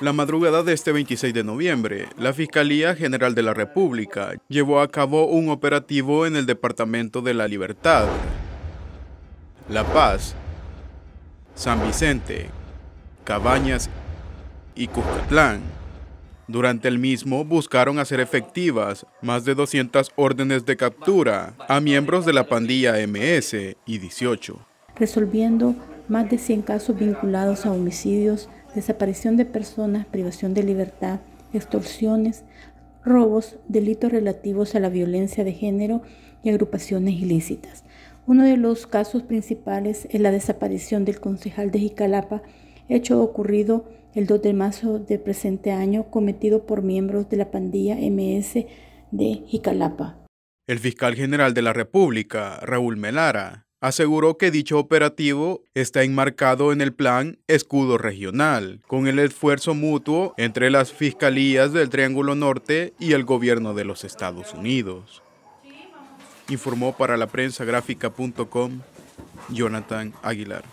La madrugada de este 26 de noviembre, la Fiscalía General de la República llevó a cabo un operativo en el Departamento de la Libertad, La Paz, San Vicente, Cabañas y Cuscatlán. Durante el mismo buscaron hacer efectivas más de 200 órdenes de captura a miembros de la pandilla MS y 18, resolviendo más de 100 casos vinculados a homicidios, desaparición de personas, privación de libertad, extorsiones, robos, delitos relativos a la violencia de género y agrupaciones ilícitas. Uno de los casos principales es la desaparición del concejal de Jicalapa, hecho ocurrido el 2 de marzo del presente año, cometido por miembros de la pandilla MS de Jicalapa. El fiscal general de la República, Raúl Melara, aseguró que dicho operativo está enmarcado en el plan Escudo Regional, con el esfuerzo mutuo entre las fiscalías del Triángulo Norte y el gobierno de los Estados Unidos. Informó para la prensa gráfica.com Jonathan Aguilar.